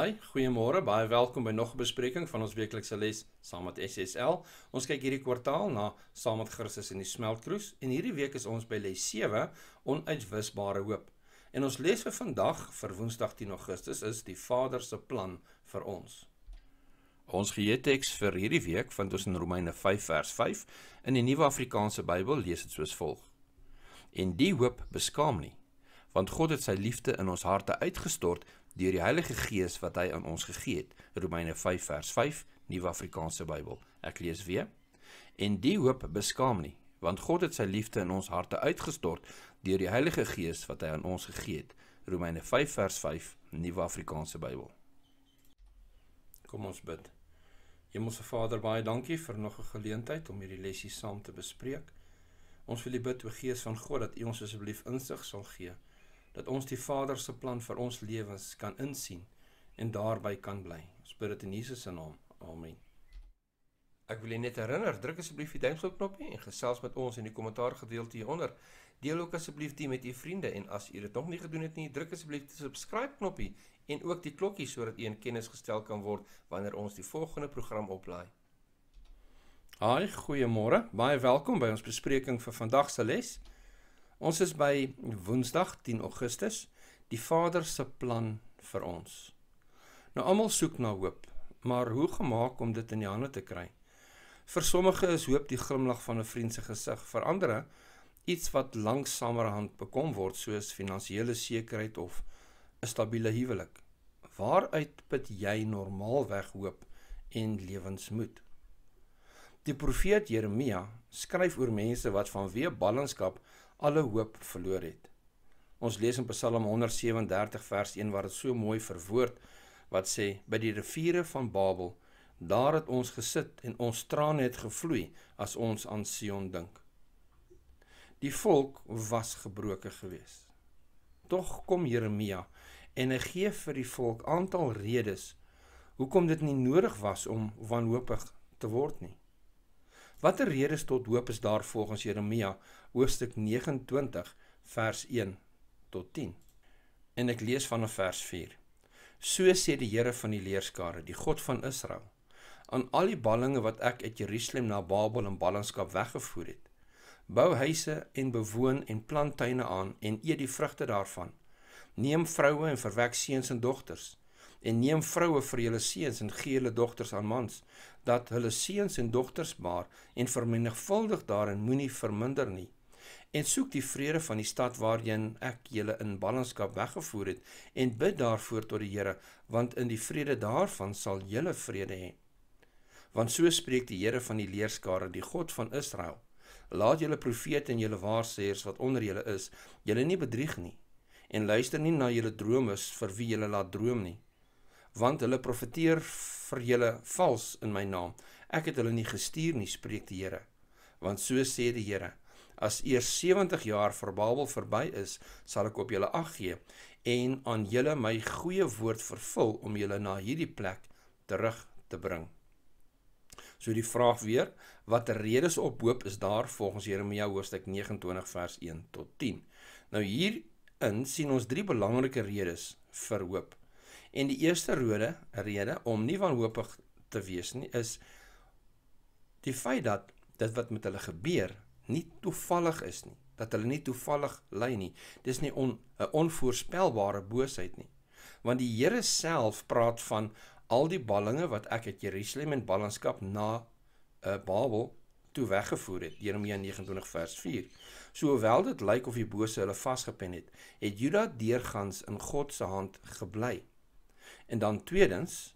Hi, goeiemôre. Baie welkom by nog 'n bespreking van ons weeklikse les saam met SSL. Ons kyk hierdie kwartaal na saam met Christus in die smeltkroes en hierdie week is ons by les 7, onuitwisbare hoop. En ons les vir vandag vir Woensdag 10 Augustus is die Vader se plan vir ons. Ons geheeteks vir hierdie week vind ons in Romeine 5 vers 5. In die Nuwe Afrikaanse Bybel lees dit soos volg: En die hoop beskaam nie, want God het sy liefde in ons harte uitgestort deur die Heilige Gees wat hy aan ons gegee het. Romeine 5 vers 5, Nuwe Afrikaanse Bybel. Ek lees weer. En die hoop beskaam nie, want God het sy liefde in ons harte uitgestort deur die Heilige Gees wat hy aan ons gegee het. Romeine 5 vers 5, Nuwe Afrikaanse Bybel. Kom ons bid. Hemelse Vader, baie dankie vir nog 'n geleentheid om hierdie lessie saam te bespreek. Ons wil U bid, o Gees van God, dat U ons asseblief insig sal gee dat ons die Vader se plan vir ons lewens kan insien en daarby kan bly. Ons bid dit in Jesus se naam. Amen. Ek wil net herinner, druk asseblief die duimpjie knoppie en gesels met ons in die kommentaar gedeelte hieronder. Deel ook asseblief dit met u vriende en as u dit nog nie gedoen het nie, druk asseblief die subscribe knoppie en ook die klokkie sodat u in kennis gestel kan word wanneer ons die volgende program oplaai. Haai, goeiemôre. Baie welkom by ons bespreking vir vandag se les. Ons is by Woensdag 10 Augustus, die Vader se plan vir ons. Nou almal soek na hoop, maar hoe gemaak om dit in die hande te kry? Vir sommige is hoop die glimlag van 'n vriend se gesig, vir ander iets wat langsamerhand bekom word soos finansiële sekerheid of 'n stabiele huwelik. Waaruit put jy normaalweg hoop en lewensmoed? Die profeet Jeremia skryf oor mense wat vanweë ballingskap alle hoop verloor het. Ons lees in Psalm 137 vers 1 waar dit so mooi verwoord wat sê by die riviere van Babel daar het ons gesit en ons trane het gevloei as ons aan Sion dink. Die volk was gebroke gewees. Tog kom Jeremia en hy gee vir die volk aantal redes hoekom dit nie nodig was om wanhoopig te word nie. Watter redes tot hoop is daar volgens Jeremia hoofstuk 29 vers 1 tot 10. En ek lees vanaf vers 4. So sê die Here van die leerskare, die God van Israel, aan al die ballinge wat ek uit Jerusalem na Babel in ballingskap weggevoer het, bou huise en bewoon en plant tuine aan en eet die vrugte daarvan. Neem vroue en verwek seuns en dogters en neem vroue vir julle seuns en gee hulle dogters aan mans dat hulle seuns en dogters baar en vermenigvuldig daarin moenie verminder nie en soek die vrede van die stad waarheen ek julle in ballingskap weggevoer het en bid daarvoor tot die Here want in die vrede daarvan sal julle vrede hê want so spreek die Here van die leerskare die God van Israel laat julle profete en julle waarsêers wat onder julle is julle nie bedrieg nie en luister nie na julle dromes vir wie julle laat droom nie want hulle profeteer vir julle vals in my naam ek het hulle nie gestuur nie spreek die Here want so sê die Here As eers 70 jaar vir Babel verby is, sal ek op julle ag gee en aan julle my goeie woord vervul om julle na hierdie plek terug te bring. So die vraag weer, watter redes op hoop is daar volgens Jeremia hoofstuk 29 vers 1 tot 10? Nou hierin sien ons drie belangrike redes vir hoop. En die eerste rode rede om nie wanhoopig te wees nie is die feit dat dit wat met hulle gebeur nie toevallig is nie, dat hulle nie toevallig ly nie. Dis nie 'n on, onvoorspelbare boosheid nie. Want die Here self praat van al die ballinge wat ek uit Jerusalem en ballingskap na uh, Babel toe weggevoer het, Jeremia 29 vers 4. Sowael dit lyk of die bose hulle vasgepen het, het Juda deurgangs in God se hand gebly. En dan tweedens,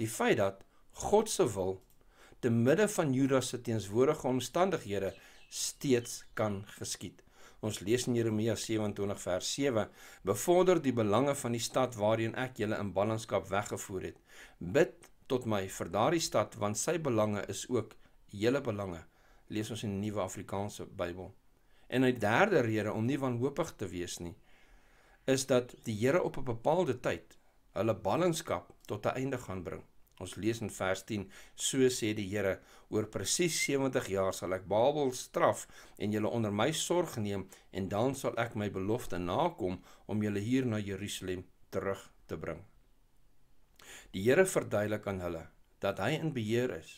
die feit dat God se wil te midde van Juda se teenswoorde omstandighede steeds kan geskied. Ons lees in Jeremia 27 vers 7: "Bevorder die belange van die stad waarheen ek julle in ballingskap weggevoer het. Bid tot my vir daardie stad want sy belange is ook julle belange." Lees ons in die Nuwe Afrikaanse Bybel. En uit derde rede om nie wanhoopig te wees nie, is dat die Here op 'n bepaalde tyd hulle ballingskap tot 'n einde gaan bring. Ons lees in vers 10: So sê die Here, oor presies 70 jaar sal ek Babel straf en julle onder my sorg neem en dan sal ek my belofte nakom om julle hier na Jerusalem terug te bring. Die Here verduidelik aan hulle dat hy in beheer is.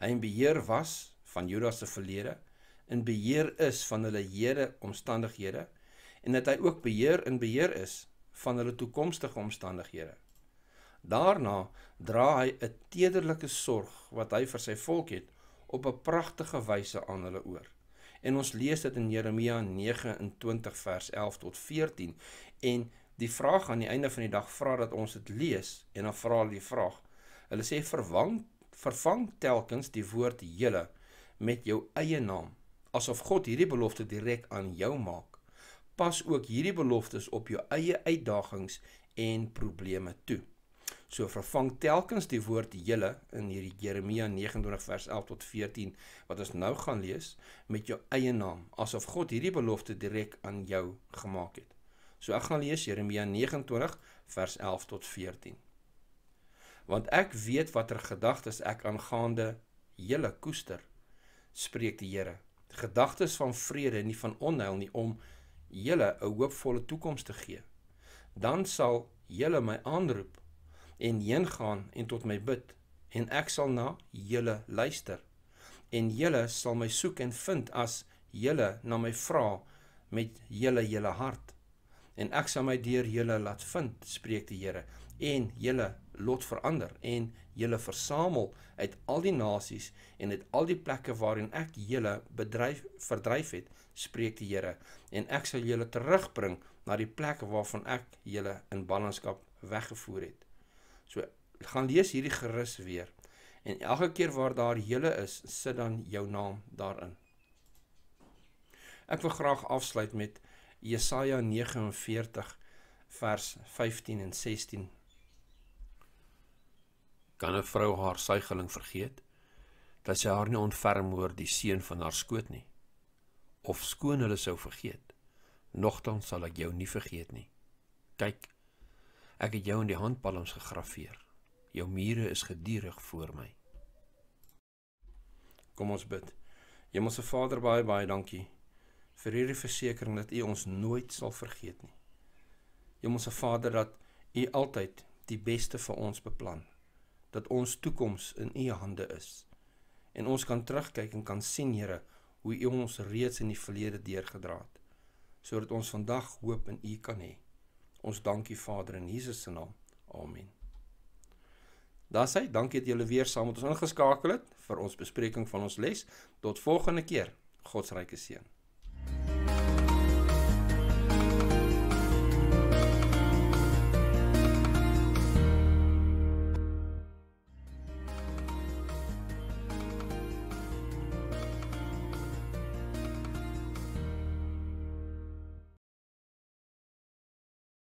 Hy in beheer was van Juda se verlede, in beheer is van hulle hede omstandighede en dat hy ook beheer in beheer is van hulle toekomstige omstandighede. Daarna dra hy 'n tederlike sorg wat hy vir sy volk het op 'n pragtige wyse aan hulle oor. En ons lees dit in Jeremia 29 vers 11 tot 14 en die vraag aan die einde van die dag vra dat ons dit lees en dan vra hulle die vraag. Hulle sê verwang vervang telkens die woord hele met jou eie naam asof God hierdie belofte direk aan jou maak. Pas ook hierdie beloftes op jou eie uitdagings en probleme toe. So vervang telkens die woord julle in hierdie Jeremia 29 vers 11 tot 14 wat ons nou gaan lees met jou eie naam asof God hierdie belofte direk aan jou gemaak het. So ek gaan lees Jeremia 29 vers 11 tot 14. Want ek weet watter gedagtes ek aangaande julle koester, spreek die Here. Gedagtes van vrede en nie van onheil nie om julle 'n hoopvolle toekoms te gee. Dan sal julle my aanroep en heen gaan en tot my bid en ek sal na julle luister en julle sal my soek en vind as julle na my vra met julle hele hart en ek sal my deur julle laat vind spreek die Here en julle lot verander en julle versamel uit al die nasies en uit al die plekke waarin ek julle bedryf verdryf het spreek die Here en ek sal julle terugbring na die plek waarvan ek julle in ballingskap weggevoer het So gaan lees hierdie gerus weer. En elke keer waar daar hele is, sit dan jou naam daarin. Ek wil graag afsluit met Jesaja 49 vers 15 en 16. Kan 'n vrou haar suigeling vergeet? Dat sy haar nie ontferm oor die seun van haar skoot nie. Of skoon hulle sou vergeet, nogtans sal ek jou nie vergeet nie. Kyk, Ek het jou in die handpalms gegraveer. Jou mure is gedurig voor my. Kom ons bid. Hemelse Vader, baie baie dankie vir hierdie versekering dat U ons nooit sal vergeet nie. Hemelse Vader, dat U altyd die beste vir ons beplan. Dat ons toekoms in U hande is. En ons kan terugkyk en kan sien, Here, hoe U ons reeds in die verlede deurgedra het, sodat ons vandag hoop in U kan hê. Ons dankie Vader in Jesus se naam. Amen. Daar sê, dankie dat julle weer saam met ons ingeskakel het vir ons bespreking van ons les. Tot volgende keer. God se ryke seën.